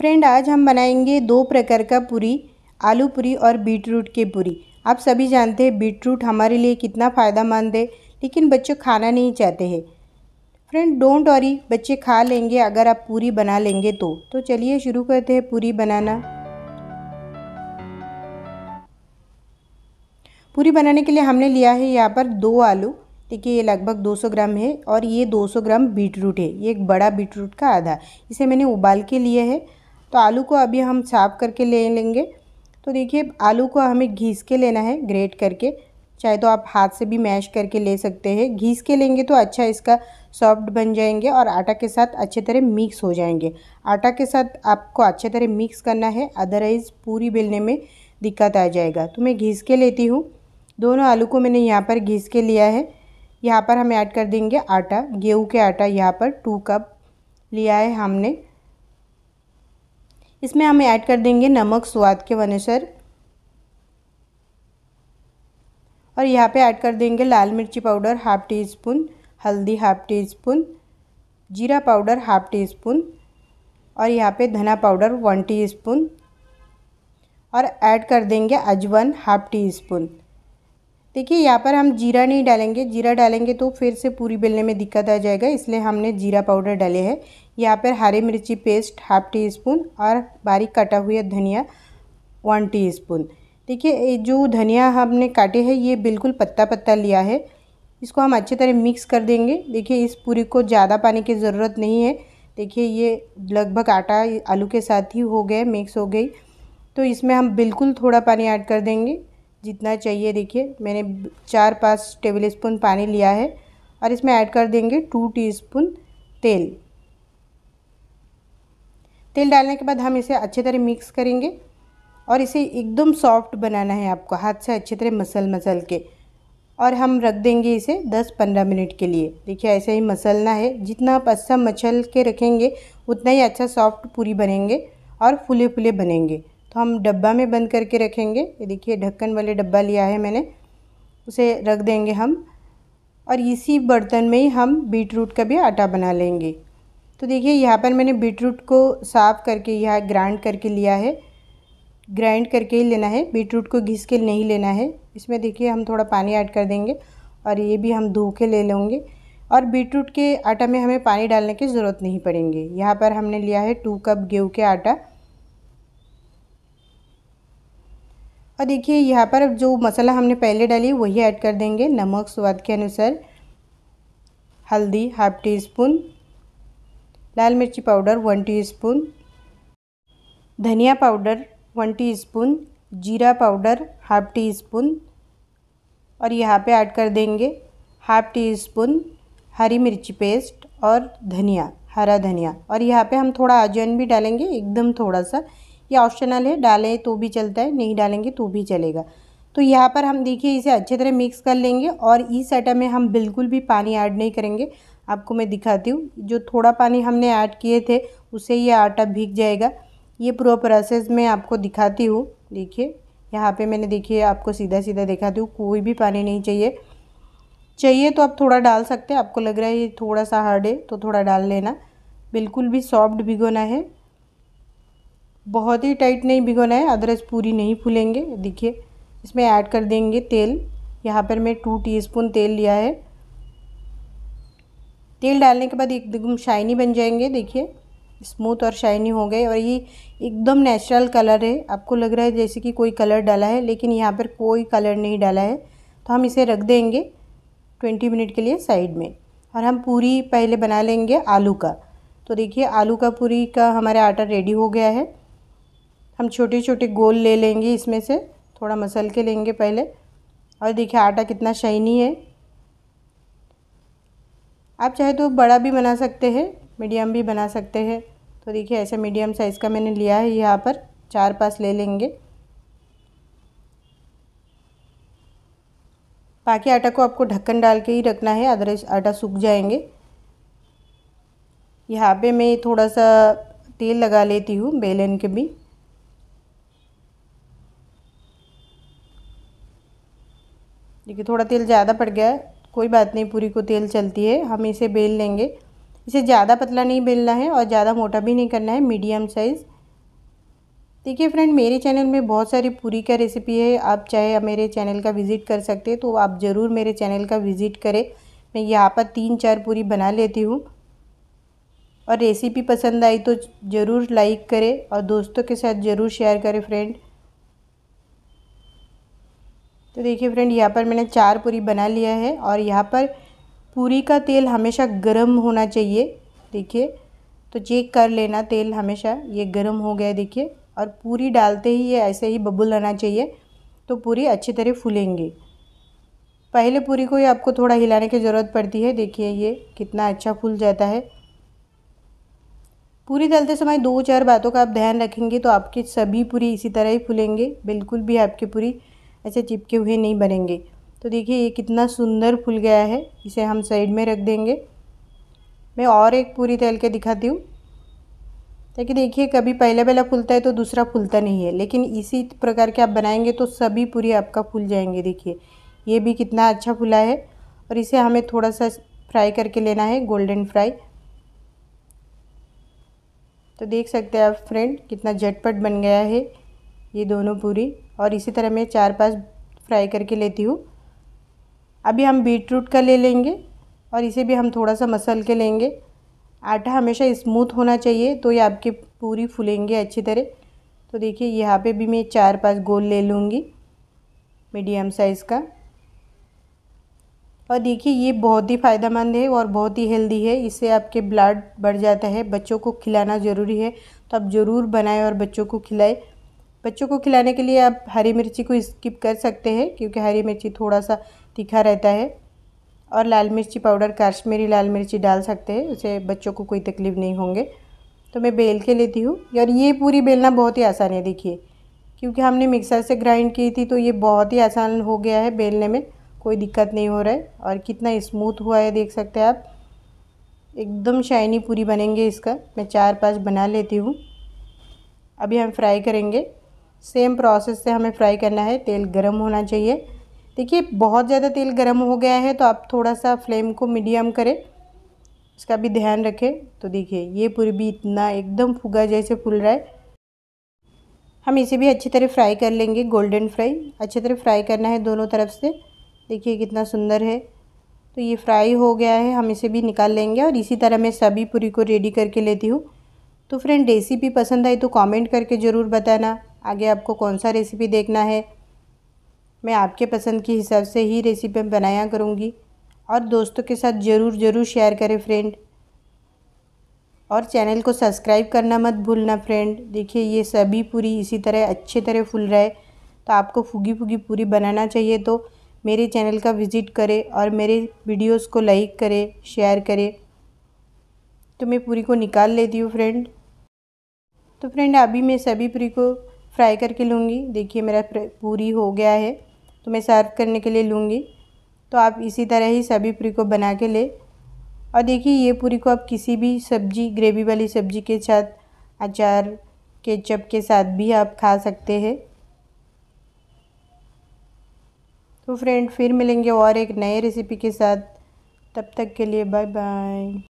friend आज हम बनाएंगे दो प्रकार का पूरी आलू पूरी और बीटरूट की पूरी आप सभी जानते हैं बीटरूट हमारे लिए कितना फ़ायदेमंद है लेकिन बच्चे खाना नहीं चाहते हैं फ्रेंड डोंट वरी बच्चे खा लेंगे अगर आप पूरी बना लेंगे तो तो चलिए शुरू करते हैं पूरी बनाना पूरी बनाने के लिए हमने लिया है यहाँ पर दो आलू देखिए ये लगभग 200 ग्राम है और ये 200 ग्राम बीटरूट है ये एक बड़ा बीटरूट का आधा इसे मैंने उबाल के लिए है तो आलू को अभी हम साफ़ करके ले लेंगे तो देखिए आलू को हमें घीस के लेना है ग्रेट करके चाहे तो आप हाथ से भी मैश करके ले सकते हैं घीस के लेंगे तो अच्छा इसका सॉफ्ट बन जाएंगे और आटा के साथ अच्छे तरह मिक्स हो जाएंगे आटा के साथ आपको अच्छे तरह मिक्स करना है अदरवाइज़ पूरी बेलने में दिक्कत आ जाएगा तो मैं घीस के लेती हूँ दोनों आलू को मैंने यहाँ पर घीस के लिया है यहाँ पर हम ऐड कर देंगे आटा गेहूँ के आटा यहाँ पर टू कप लिया है हमने इसमें हम ऐड कर देंगे नमक स्वाद के अनुसार और यहाँ पे ऐड कर देंगे लाल मिर्ची पाउडर हाफ टी स्पून हल्दी हाफ टी स्पून जीरा पाउडर हाफ टी स्पून और यहाँ पे धना पाउडर वन टी स्पून और ऐड कर देंगे अजवन हाफ टी स्पून देखिए यहाँ पर हम जीरा नहीं डालेंगे जीरा डालेंगे तो फिर से पूरी बेलने में दिक्कत आ जाएगा इसलिए हमने जीरा पाउडर डाले हैं यहाँ पर हरी मिर्ची पेस्ट हाफ टी स्पून और बारीक काटा हुआ धनिया वन टी स्पून ठीक है जो धनिया हमने काटे है ये बिल्कुल पत्ता पत्ता लिया है इसको हम अच्छी तरह मिक्स कर देंगे देखिए इस पूरी को ज़्यादा पानी की ज़रूरत नहीं है देखिए ये लगभग आटा आलू के साथ ही हो गया मिक्स हो गई तो इसमें हम बिल्कुल थोड़ा पानी ऐड कर देंगे जितना चाहिए देखिए मैंने चार पाँच टेबल स्पून पानी लिया है और इसमें ऐड कर देंगे टू टीस्पून तेल तेल डालने के बाद हम इसे अच्छी तरह मिक्स करेंगे और इसे एकदम सॉफ्ट बनाना है आपको हाथ से अच्छी तरह मसल मसल के और हम रख देंगे इसे 10-15 मिनट के लिए देखिए ऐसे ही मसलना है जितना आप अच्छा मचल के रखेंगे उतना ही अच्छा सॉफ्ट पूरी बनेंगे और फूले फूले बनेंगे तो हम डब्बा में बंद करके रखेंगे ये देखिए ढक्कन वाले डब्बा लिया है मैंने उसे रख देंगे हम और इसी बर्तन में ही हम बीट रूट का भी आटा बना लेंगे तो देखिए यहाँ पर मैंने बीटरूट को साफ़ करके यहाँ ग्राइंड करके लिया है ग्राइंड करके ही लेना है बीटरूट को घिस के नहीं लेना है इसमें देखिए हम थोड़ा पानी ऐड कर देंगे और ये भी हम धो के ले लेंगे और बीटरूट के आटा में हमें पानी डालने की ज़रूरत नहीं पड़ेंगे यहाँ पर हमने लिया है टू कप गेहूँ के आटा और देखिए यहाँ पर अब जो मसाला हमने पहले डाली वही ऐड कर देंगे नमक स्वाद के अनुसार हल्दी हाफ टी स्पून लाल मिर्ची पाउडर वन टीस्पून धनिया पाउडर वन टीस्पून जीरा पाउडर हाफ टी स्पून और यहाँ पे ऐड कर देंगे हाफ टी स्पून हरी मिर्ची पेस्ट और धनिया हरा धनिया और यहाँ पे हम थोड़ा अजवाइन भी डालेंगे एकदम थोड़ा सा ये ऑप्शनल है डालें तो भी चलता है नहीं डालेंगे तो भी चलेगा तो यहाँ पर हम देखिए इसे अच्छे तरह मिक्स कर लेंगे और इस आइटम में हम बिल्कुल भी पानी ऐड नहीं करेंगे आपको मैं दिखाती हूँ जो थोड़ा पानी हमने ऐड किए थे उससे ये आटा भीग जाएगा ये पूरा प्रोसेस मैं आपको दिखाती हूँ देखिए यहाँ पे मैंने देखिए आपको सीधा सीधा दिखाती हूँ कोई भी पानी नहीं चाहिए चाहिए तो आप थोड़ा डाल सकते हैं आपको लग रहा है ये थोड़ा सा हार्ड है तो थोड़ा डाल लेना बिल्कुल भी सॉफ्ट भिगोना है बहुत ही टाइट नहीं भिगोना है अदरस पूरी नहीं फूलेंगे देखिए इसमें ऐड कर देंगे तेल यहाँ पर मैं टू टीस्पून तेल लिया है तेल डालने के बाद एकदम शाइनी बन जाएंगे देखिए स्मूथ और शाइनी हो गए और ये एकदम नेचुरल कलर है आपको लग रहा है जैसे कि कोई कलर डाला है लेकिन यहाँ पर कोई कलर नहीं डाला है तो हम इसे रख देंगे ट्वेंटी मिनट के लिए साइड में और हम पूरी पहले बना लेंगे आलू का तो देखिए आलू का पूरी का हमारा आटा रेडी हो गया है हम छोटे छोटे गोल ले लेंगे इसमें से थोड़ा मसल के लेंगे पहले और देखिए आटा कितना शाइनी है आप चाहे तो बड़ा भी बना सकते हैं मीडियम भी बना सकते हैं तो देखिए ऐसे मीडियम साइज़ का मैंने लिया है यहाँ पर चार पास ले लेंगे बाकी आटा को आपको ढक्कन डाल के ही रखना है अदरवाइज आटा सूख जाएंगे यहाँ पे मैं थोड़ा सा तेल लगा लेती हूँ बेलन के भी देखिए थोड़ा तेल ज़्यादा पड़ गया है कोई बात नहीं पूरी को तेल चलती है हम इसे बेल लेंगे इसे ज़्यादा पतला नहीं बेलना है और ज़्यादा मोटा भी नहीं करना है मीडियम साइज़ देखिए फ्रेंड मेरे चैनल में बहुत सारी पूरी का रेसिपी है आप चाहे मेरे चैनल का विज़िट कर सकते हैं तो आप ज़रूर मेरे चैनल का विज़िट करें मैं यहाँ पर तीन चार पूरी बना लेती हूँ और रेसिपी पसंद आई तो ज़रूर लाइक करें और दोस्तों के साथ ज़रूर शेयर करें फ्रेंड तो देखिए फ्रेंड यहाँ पर मैंने चार पूरी बना लिया है और यहाँ पर पूरी का तेल हमेशा गर्म होना चाहिए देखिए तो चेक कर लेना तेल हमेशा ये गर्म हो गया देखिए और पूरी डालते ही ये ऐसे ही बबुल आना चाहिए तो पूरी अच्छी तरह फूलेंगे पहले पूरी को ही आपको थोड़ा हिलाने की ज़रूरत पड़ती है देखिए ये कितना अच्छा फूल जाता है पूरी डालते समय दो चार बातों का आप ध्यान रखेंगे तो आपकी सभी पूरी इसी तरह ही फूलेंगे बिल्कुल भी आपकी पूरी ऐसे चिपके हुए नहीं बनेंगे तो देखिए ये कितना सुंदर फूल गया है इसे हम साइड में रख देंगे मैं और एक पूरी तैल के दिखाती हूँ ताकि देखिए कभी पहला पहला फूलता है तो दूसरा फूलता नहीं है लेकिन इसी प्रकार के आप बनाएंगे तो सभी पूरी आपका फूल जाएंगे देखिए ये भी कितना अच्छा फूला है और इसे हमें थोड़ा सा फ्राई करके लेना है गोल्डन फ्राई तो देख सकते हैं आप फ्रेंड कितना झटपट बन गया है ये दोनों पूरी और इसी तरह मैं चार पांच फ्राई करके लेती हूँ अभी हम बीट रूट का ले लेंगे और इसे भी हम थोड़ा सा मसल के लेंगे आटा हमेशा स्मूथ होना चाहिए तो ये आपके पूरी फूलेंगे अच्छी तरह तो देखिए यहाँ पे भी मैं चार पांच गोल ले लूँगी मीडियम साइज़ का और देखिए ये बहुत ही फ़ायदेमंद है और बहुत ही हेल्दी है इससे आपके ब्लड बढ़ जाता है बच्चों को खिलाना ज़रूरी है तो आप ज़रूर बनाएं और बच्चों को खिलाएं बच्चों को खिलाने के लिए आप हरी मिर्ची को स्किप कर सकते हैं क्योंकि हरी मिर्ची थोड़ा सा तीखा रहता है और लाल मिर्ची पाउडर काश्मीरी लाल मिर्ची डाल सकते हैं उसे बच्चों को कोई तकलीफ़ नहीं होंगे तो मैं बेल के लेती हूँ और ये पूरी बेलना बहुत ही आसान है देखिए क्योंकि हमने मिक्सर से ग्राइंड की थी तो ये बहुत ही आसान हो गया है बेलने में कोई दिक्कत नहीं हो रहा है और कितना स्मूथ हुआ है देख सकते हैं आप एकदम शाइनी पूरी बनेंगे इसका मैं चार पाँच बना लेती हूँ अभी हम फ्राई करेंगे सेम प्रोसेस से हमें फ्राई करना है तेल गर्म होना चाहिए देखिए बहुत ज़्यादा तेल गर्म हो गया है तो आप थोड़ा सा फ्लेम को मीडियम करें इसका भी ध्यान रखें तो देखिए ये पूरी भी इतना एकदम फुगा जैसे फूल रहा है हम इसे भी अच्छी तरह फ्राई कर लेंगे गोल्डन फ्राई अच्छी तरह फ्राई करना है दोनों तरफ से देखिए कितना सुंदर है तो ये फ्राई हो गया है हम इसे भी निकाल लेंगे और इसी तरह मैं सभी पूरी को रेडी करके लेती हूँ तो फ्रेंड रेसिपी पसंद आई तो कमेंट करके ज़रूर बताना आगे आपको कौन सा रेसिपी देखना है मैं आपके पसंद के हिसाब से ही रेसिपी बनाया करूँगी और दोस्तों के साथ ज़रूर ज़रूर शेयर करें फ्रेंड और चैनल को सब्सक्राइब करना मत भूलना फ्रेंड देखिए ये सभी पूरी इसी तरह अच्छे तरह फूल रहा है तो आपको फूगी फूगी पूरी बनाना चाहिए तो मेरे चैनल का विज़िट करें और मेरे वीडियोस को लाइक करें शेयर करें तो मैं पूरी को निकाल लेती हूँ फ्रेंड तो फ्रेंड अभी मैं सभी पूरी को फ्राई करके लूँगी देखिए मेरा पूरी हो गया है तो मैं सर्व करने के लिए लूँगी तो आप इसी तरह ही सभी पूरी को बना के ले और देखिए ये पूरी को आप किसी भी सब्जी ग्रेवी वाली सब्जी के साथ अचार केचप के साथ भी आप खा सकते हैं तो फ्रेंड फिर मिलेंगे और एक नए रेसिपी के साथ तब तक के लिए बाय बाय